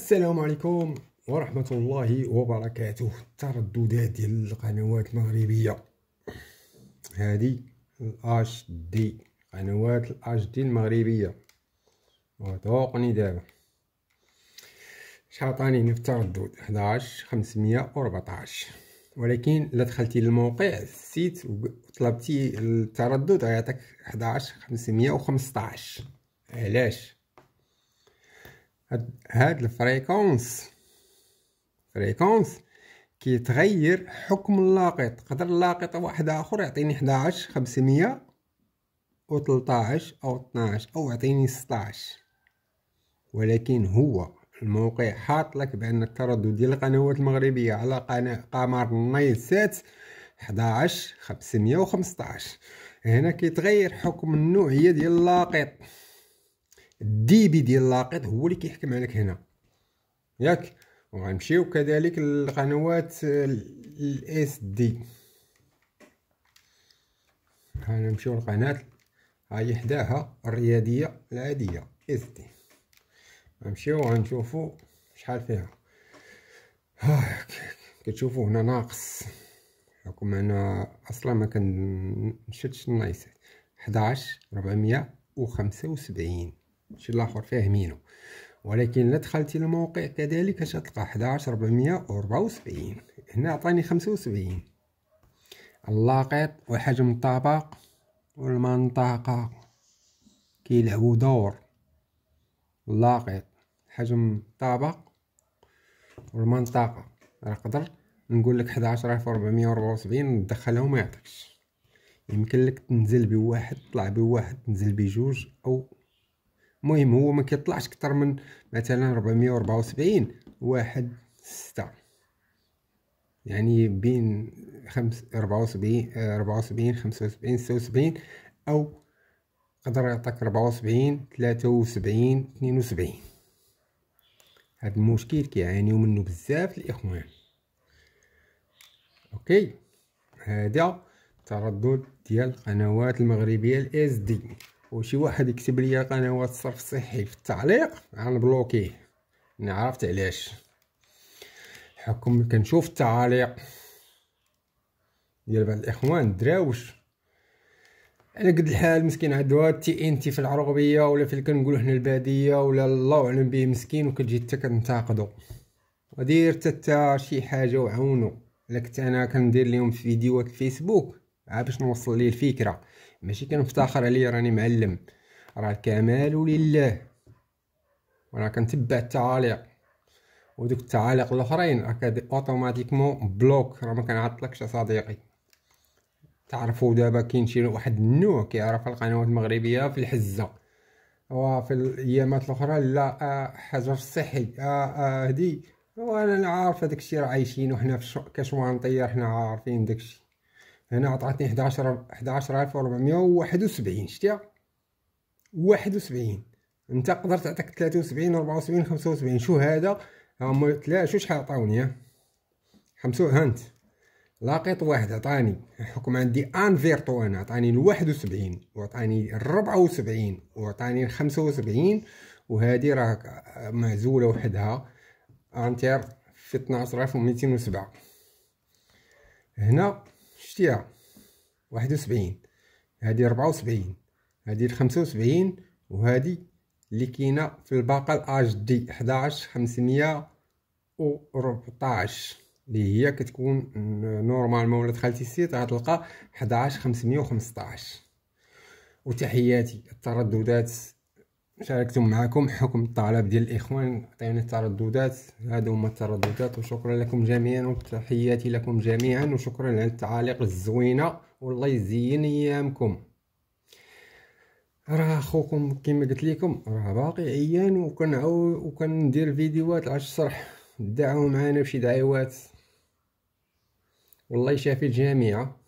السلام عليكم ورحمة الله وبركاته ترددات ديال القنوات المغربية هذه الاش دي قنوات الاش دي المغربية وتوقني دابا شعطاني هنا في التردد 11 514 ولكن لا دخلتي للموقع السيت وطلبتي التردد غيعطيك 11 515 علاش هاد الفريكونس فريكونس كيتغير حكم اللاقط قدر اللاقط واحد اخر يعطيني 11 500 و 13 او 12 او يعطيني 16 ولكن هو الموقع حاط لك بان التردد ديال القنوات المغربيه على قناه قمر النايل سات 11 515 هنا كيتغير حكم النوعيه ديال اللاقط الديبي ديال اللاقط هو اللي كيحكم عليك هنا ياك وغنمشيو كذلك للقنوات الاس دي غنمشيو للقناه هاي حداها الرياضيه العاديه اس دي غنمشيو غنشوفو شحال فيها آه، كتشوفو هنا ناقص حكم انا اصلا ما كنشدش النايس 11 475 شي لاخر فاهمينه ولكن لا دخلتي للموقع كذلك اش 11474 هنا عطاني 75 اللاقط وحجم الطبق والمنطقة كيلعبو دور اللاقط حجم الطبق والمنطقة نقدر نقول لك 11474 ندخلها وما يعطيكش يمكن لك تنزل بواحد تطلع بواحد تنزل بجوج او المهم هو ما كيطلعش اكثر من مثلا 474 واحد ستة يعني بين خمس 74 74 75 76 او قدر يعطيك 74 73 72 هذا المشكل كيعانيو منه بزاف الاخوان اوكي هذا تردد ديال القنوات المغربيه الاس دي وشي واحد يكتب لي قنوات الصرف الصحي في التعليق غنبلوكيه انا عرفت علاش حكم كنشوف التعاليق ديال بعض الاخوان الدراوش على قد الحال مسكين هادو تي انتي في العروبيه ولا في اللي كنقولو حنا الباديه ولا الله اعلم به مسكين وكتجي حتى كنتاقدو ودير حتى شي حاجه وعاونو لك انا كندير ليهم فيديوهات في فيسبوك عا باش نوصل ليه الفكره ماشي كنفتخر عليا راني معلم راه الكمال لله وانا كنتبع التعاليق ودوك التعاليق الاخرين راه اوتوماتيكمون بلوك راه ما كنعطلكش صديقي تعرفوا دابا كاين شي واحد النوع كيعرف القنوات المغربيه في الحزه وفي الايامات الاخرى لا آه، حاجه حجر الصحي آه،, آه هدي وانا عارف داكشي راه عايشين وحنا في كشوانطيه حنا عارفين داكشي هنا عطاتني 11 11471 شتي 71 انت قدرت تعطيك 73 74 75 شو هذا هما لا شو شحال عطاوني خمسة هانت لقيت واحد عطاني حكم عندي ان فيرتو انا عطاني ال 71 وعطاني ال 74 وعطاني ال 75 وهذه راه معزولة وحدها انتر في 12207 هنا شتيها واحد وسبعين هادي ربعة وسبعين هادي الخمسة وسبعين وهادي اللي كاينه في الباقة الاج دي حداعش خمسمية أو ربعطاعش اللي هي كتكون نورمالمون ولاد خالتي السيت غتلقى حداعش خمسمية وخمسطاعش وتحياتي الترددات شاركتم معكم حكم الطلب ديال الاخوان عطينا الترددات هادو هما الترددات وشكرا لكم جميعا وتحياتي لكم جميعا وشكرا على التعاليق الزوينه والله يزين ايامكم راه اخوكم كما قلت لكم راه باقي عيان وكنعاود وكندير فيديوهات على الشرح دعوا معانا بشي دعوات والله يشافي الجميع